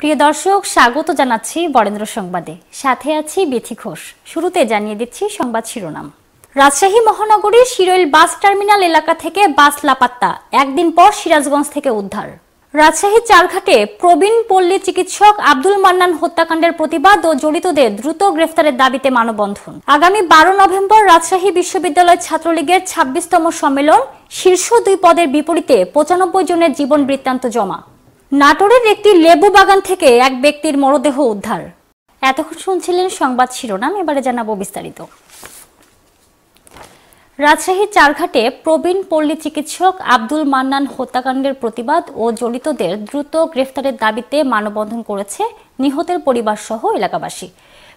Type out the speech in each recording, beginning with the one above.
প্রিয় দর্শক স্বাগত জানাচ্ছি বরেন্দ্র সংবাদে সাথে আছি বেথি ঘোষ শুরুতে জানিয়ে দিচ্ছি সংবাদ শিরোনাম রাজশাহী মহানগরীর শিরোইল বাস টার্মিনাল এলাকা থেকে বাস লাপাত্তা একদিন পর সিরাজগঞ্জ থেকে উদ্ধার রাজশাহী চারঘাটে প্রবীণ পল্লী চিকিৎসক আব্দুল মান্নান হত্যাকাণ্ডের প্রতিবাদ ও জড়িতদের দ্রুত গ্রেফতারের দাবিতে মানববন্ধন আগামী বারো নভেম্বর রাজশাহী বিশ্ববিদ্যালয় ছাত্রলীগের ছাব্বিশতম সম্মেলন শীর্ষ দুই পদের বিপরীতে পঁচানব্বই জনের জীবন বৃত্তান্ত জমা নাটোরের একটি লেবু বাগান থেকে এক ব্যক্তির মরদেহ উদ্ধার এতক্ষণ শুনছিলেন সংবাদ শিরোনাম এবারে জানাবো বিস্তারিত রাজশাহীর চারঘাটে প্রবীণ পল্লী চিকিৎসক আব্দুল মান্নান হত্যাকাণ্ডের প্রতিবাদ ও জড়িতদের দ্রুত গ্রেফতারের দাবিতে মানববন্ধন করেছে নিহতের পরিবার সহ এলাকাবাসী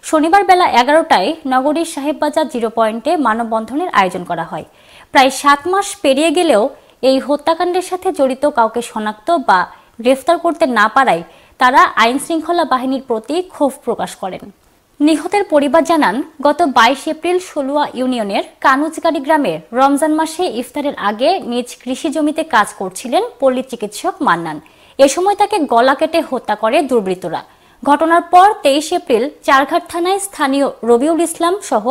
শনিবার বেলা এগারোটায় নগরীর সাহেববাজার জিরো পয়েন্টে মানববন্ধনের আয়োজন করা হয় প্রায় সাত মাস পেরিয়ে গেলেও এই হত্যাকাণ্ডের সাথে জড়িত কাউকে শনাক্ত বা গ্রেফতার করতে না পারায় তারা আইন শৃঙ্খলা বাহিনীর প্রতি ক্ষোভ প্রকাশ করেন নিহতের পরিবার জানান গত বাইশ এপ্রিল ষোলোয়া ইউনিয়নের কানুজগাড়ি গ্রামে রমজান মাসে ইফতারের আগে নিজ কৃষি জমিতে কাজ করছিলেন পল্লী চিকিৎসক মান্নান এ সময় তাকে গলা কেটে হত্যা করে দুর্বৃত্তরা ঘটনার পর তেইশ এপ্রিল চারঘাট থানায় স্থানীয় রবিউল ইসলাম সহ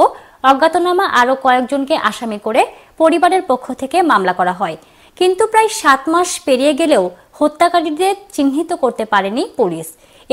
অজ্ঞাতনামা আরও কয়েকজনকে আসামি করে পরিবারের পক্ষ থেকে মামলা করা হয় কিন্তু প্রায় সাত মাস পেরিয়ে গেলেও হত্যাকারীদের চিহ্নিত করতে পারেনি পুলিশ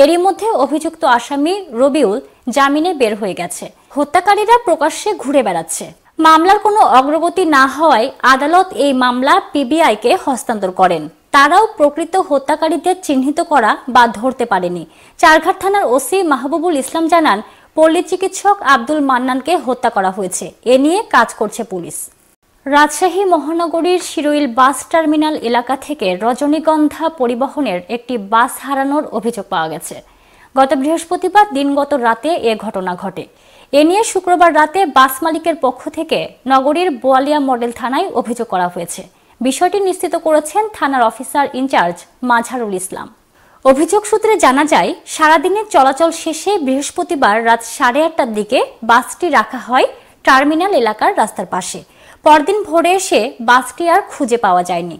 এরই মধ্যে অভিযুক্ত আসামি রবিউল জামিনে বের হয়ে গেছে হত্যাকারীরা প্রকাশ্যে ঘুরে বেড়াচ্ছে মামলার কোনো অগ্রগতি না হওয়ায় আদালত এই মামলা পিবিআইকে হস্তান্তর করেন তারাও প্রকৃত হত্যাকারীদের চিহ্নিত করা বা ধরতে পারেনি চারঘাট থানার ওসি মাহবুবুল ইসলাম জানান পল্লী চিকিৎসক আব্দুল মান্নানকে হত্যা করা হয়েছে এ নিয়ে কাজ করছে পুলিশ রাজশাহী মহানগরীর শিরোইল বাস টার্মিনাল এলাকা থেকে রজনীগন্ধা পরিবহনের একটি বাস হারানোর অভিযোগ পাওয়া গেছে গত বৃহস্পতিবার দিনগত রাতে এ ঘটনা ঘটে এ নিয়ে শুক্রবার রাতে বাস মালিকের পক্ষ থেকে নগরীর বোয়ালিয়া মডেল থানায় অভিযোগ করা হয়েছে বিষয়টি নিশ্চিত করেছেন থানার অফিসার ইনচার্জ মাঝারুল ইসলাম অভিযোগ সূত্রে জানা যায় সারাদিনের চলাচল শেষে বৃহস্পতিবার রাত সাড়ে আটটার দিকে বাসটি রাখা হয় টার্মিনাল এলাকার রাস্তার পাশে পরদিন ভোরে এসে বাসটি আর খুঁজে পাওয়া যায়নি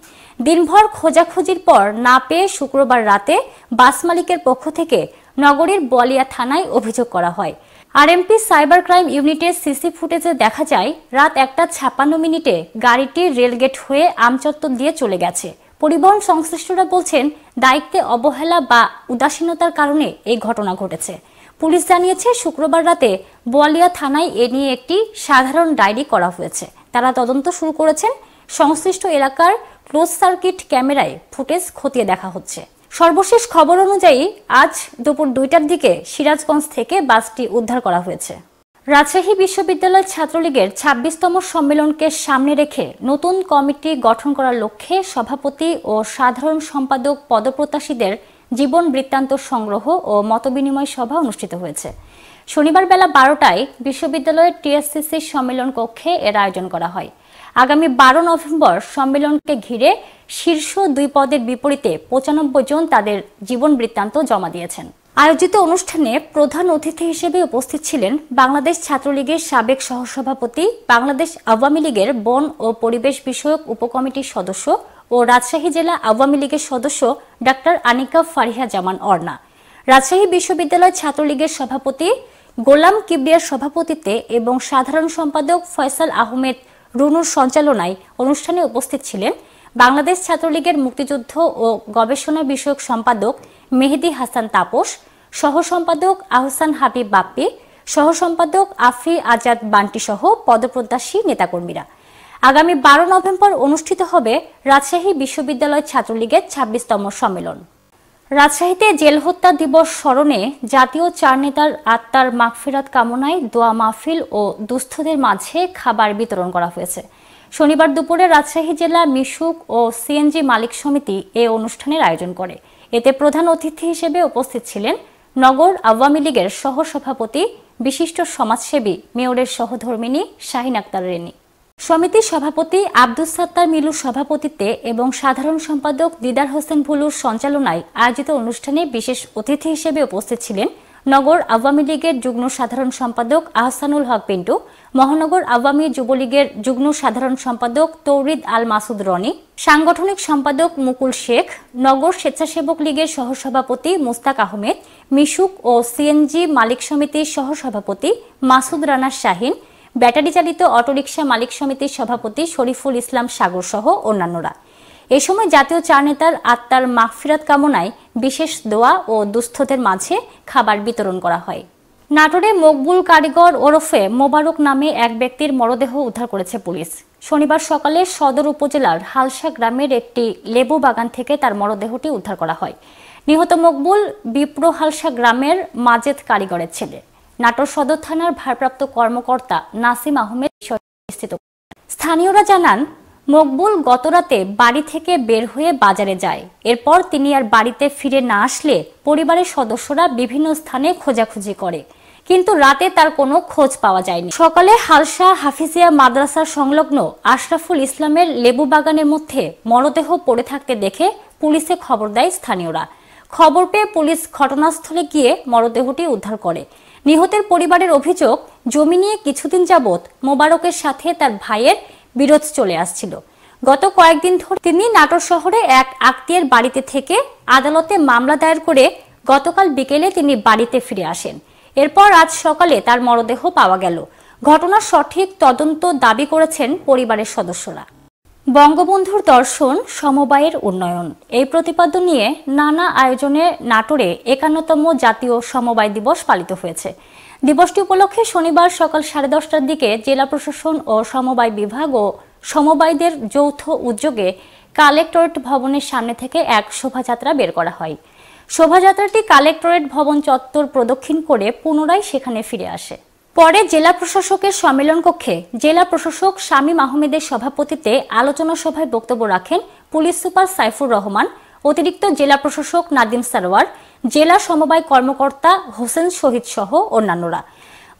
দিনভর খোঁজাখুঁজির পর না পেয়ে শুক্রবার রাতে বাস মালিকের পক্ষ থেকে নগরীর বলিয়া থানায় অভিযোগ করা হয় আরএমপি সাইবার ক্রাইম ইউনিটের সিসি ফুটেজে দেখা যায় রাত একটা ছাপান্ন মিনিটে গাড়িটি রেলগেট হয়ে আমচত্বর দিয়ে চলে গেছে পরিবহন সংশ্লিষ্টরা বলছেন দায়িত্বে অবহেলা বা উদাসীনতার কারণে এই ঘটনা ঘটেছে পুলিশ জানিয়েছে শুক্রবার রাতে বোয়ালিয়া থানায় এ নিয়ে একটি সাধারণ ডায়েরি করা হয়েছে তারা তদন্ত শুরু করেছেন সংশ্লিষ্ট এলাকার ক্লোজ সার্কিট ক্যামেরায় ফুটেজ খতিয়ে দেখা হচ্ছে সর্বশেষ খবর অনুযায়ী আজ দুপুর দুইটার দিকে সিরাজগঞ্জ থেকে বাসটি উদ্ধার করা হয়েছে রাজশাহী বিশ্ববিদ্যালয় ছাত্রলীগের ছাব্বিশতম সম্মেলনকে সামনে রেখে নতুন কমিটি গঠন করার লক্ষ্যে সভাপতি ও সাধারণ সম্পাদক পদপ্রত্যাশীদের জীবন বৃত্তান্ত সংগ্রহ ও মতবিনিময় সভা অনুষ্ঠিত হয়েছে শনিবার বেলা বারোটায় বিশ্ববিদ্যালয়ের টিএসসিসির সম্মেলন কক্ষে এর আয়োজন করা হয় আগামী বারো নভেম্বর সম্মেলনকে ঘিরে শীর্ষ দুই পদের বিপরীতে পঁচানব্বই জন তাদের জীবন বৃত্তান্ত জমা দিয়েছেন আয়োজিত অনুষ্ঠানে প্রধান অতিথি হিসেবে উপস্থিত ছিলেন বাংলাদেশ ছাত্রলীগের সাবেক সহসভাপতি বাংলাদেশ আওয়ামী লীগের বন ও পরিবেশ বিষয়ক উপকমিটির সদস্য ও রাজশাহী জেলা আওয়ামী লীগের সদস্য ডাক্তার আনিকা ফারিহা জামান অর্না রাজশাহী বিশ্ববিদ্যালয় ছাত্রলীগের সভাপতি গোলাম কিবরিয়ার সভাপতিত্বে এবং সাধারণ সম্পাদক ফয়সাল আহমেদ রুনুর সঞ্চালনায় অনুষ্ঠানে উপস্থিত ছিলেন বাংলাদেশ ছাত্রলীগের মুক্তিযুদ্ধ ও গবেষণা বিষয়ক সম্পাদক মেহেদি হাসান তাপস সহসম্পাদক আহসান হাবিব বাপ্পি সহসম্পাদক আফি আজাদ বান্টি সহ পদপ্রত্যাশী নেতাকর্মীরা আগামী বারো নভেম্বর অনুষ্ঠিত হবে রাজশাহী বিশ্ববিদ্যালয় ছাত্রলীগের ছাব্বিশতম সম্মেলন রাজশাহীতে জেল হত্যা দিবস স্মরণে জাতীয় চার নেতার আত্মার মাগফিরাত কামনায় দোয়া মাহফিল ও দুস্থদের মাঝে খাবার বিতরণ করা হয়েছে শনিবার দুপুরে রাজশাহী জেলা মিশুক ও সিএনজি মালিক সমিতি এ অনুষ্ঠানের আয়োজন করে এতে প্রধান অতিথি হিসেবে উপস্থিত ছিলেন নগর আওয়ামী লীগের সহসভাপতি বিশিষ্ট সমাজসেবী মেয়রের সহধর্মিনী শাহিন আক্তার রেনী সমিতির সভাপতি আব্দুস সাত্তার মিলুর সভাপতিত্বে এবং সাধারণ সম্পাদক দিদার হোসেন ভুলুর সঞ্চালনায় আয়োজিত অনুষ্ঠানে বিশেষ অতিথি হিসেবে উপস্থিত ছিলেন নগর আওয়ামী লীগের যুগ্ম সাধারণ সম্পাদক আহসানুল হক পিন্টু মহানগর আওয়ামী যুবলীগের যুগ্ম সাধারণ সম্পাদক তৌরিদ আল মাসুদ রনি সাংগঠনিক সম্পাদক মুকুল শেখ নগর স্বেচ্ছাসেবক লীগের সহসভাপতি মুস্তাক আহমেদ মিশুক ও সিএনজি মালিক সমিতির সহসভাপতি মাসুদ রানা শাহিন ব্যাটারি চালিত অটোরিকশা মালিক সমিতির সভাপতি শরীফুল ইসলাম সাগর সহ অন্যান্যরা এ সময় জাতীয় চার নেতার আত্মার মাহফিরাত কামনায় বিশেষ দোয়া ও দুস্থদের মাঝে খাবার বিতরণ করা হয় নাটোরে মকবুল কারিগর ওরফে মোবারক নামে এক ব্যক্তির মরদেহ উদ্ধার করেছে পুলিশ শনিবার সকালে সদর উপজেলার হালসা গ্রামের একটি লেবু বাগান থেকে তার মরদেহটি উদ্ধার করা হয় নিহত মকবুল হালসা গ্রামের মাজেদ কারিগরের ছেলে নাটোর সদর থানার ভারপ্রাপ্ত কর্মকর্তা নাসিম আহমেদ নিশ্চিত স্থানীয়রা জানান মকবুল গতরাতে বাড়ি থেকে বের হয়ে বাজারে যায় এরপর তিনি আর বাড়িতে ফিরে না আসলে পরিবারের সদস্যরা বিভিন্ন স্থানে খোঁজাখুঁজি করে কিন্তু রাতে তার কোনো খোঁজ পাওয়া যায়নি সকালে হালসা হাফিজিয়া মাদ্রাসার সংলগ্ন আশরাফুল ইসলামের লেবু বাগানের মধ্যে মরদেহ পড়ে থাকতে দেখে পুলিশে খবর দেয় স্থানীয়রা খবর পেয়ে পুলিশ ঘটনাস্থলে গিয়ে মরদেহটি উদ্ধার করে নিহতের পরিবারের অভিযোগ জমি নিয়ে কিছুদিন যাবৎ মোবারকের সাথে তার ভাইয়ের বিরোধ চলে আসছিল গত কয়েকদিন ধরে তিনি নাটোর শহরে এক আত্মীয়ের বাড়িতে থেকে আদালতে মামলা দায়ের করে গতকাল বিকেলে তিনি বাড়িতে ফিরে আসেন এরপর আজ সকালে তার মরদেহ পাওয়া গেল ঘটনার সঠিক তদন্ত দাবি করেছেন পরিবারের সদস্যরা বঙ্গবন্ধুর দর্শন সমবায়ের উন্নয়ন এই প্রতিপাদ্য নিয়ে নানা আয়োজনে নাটোরে একান্নতম জাতীয় সমবায় দিবস পালিত হয়েছে দিবসটি উপলক্ষে শনিবার সকাল সাড়ে দশটার দিকে জেলা প্রশাসন ও সমবায় বিভাগ ও সমবায়দের যৌথ উদ্যোগে কালেক্টরেট ভবনের সামনে থেকে এক শোভাযাত্রা বের করা হয় শোভাযাত্রাটি কালেক্টরেট ভবন চত্বর প্রদক্ষিণ করে পুনরায় সেখানে ফিরে আসে পরে জেলা প্রশাসকের সম্মেলন কক্ষে জেলা প্রশাসক শামীম আহমেদের সভাপতিত্বে আলোচনা সভায় বক্তব্য রাখেন পুলিশ সুপার সাইফুর রহমান অতিরিক্ত জেলা প্রশাসক নাদিম সারোয়ার জেলা সমবায় কর্মকর্তা হোসেন শহীদ সহ অন্যান্যরা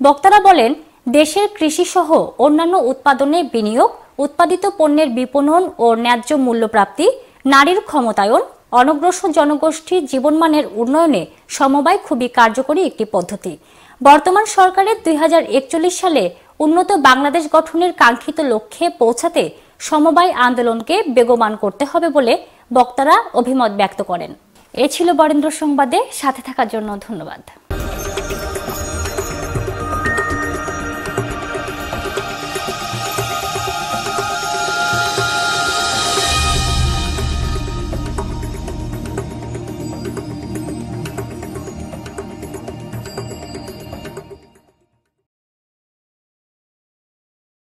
বক্তারা বলেন দেশের কৃষি সহ অন্যান্য উৎপাদনে বিনিয়োগ উৎপাদিত পণ্যের বিপণন ও ন্যায্য মূল্য প্রাপ্তি নারীর ক্ষমতায়ন অনগ্রসর জনগোষ্ঠীর জীবনমানের উন্নয়নে সমবায় খুবই কার্যকরী একটি পদ্ধতি বর্তমান সরকারের দুই সালে উন্নত বাংলাদেশ গঠনের কাঙ্ক্ষিত লক্ষ্যে পৌঁছাতে সমবায় আন্দোলনকে বেগমান করতে হবে বলে বক্তারা অভিমত ব্যক্ত করেন এ ছিল বরেন্দ্র সংবাদে সাথে থাকার জন্য ধন্যবাদ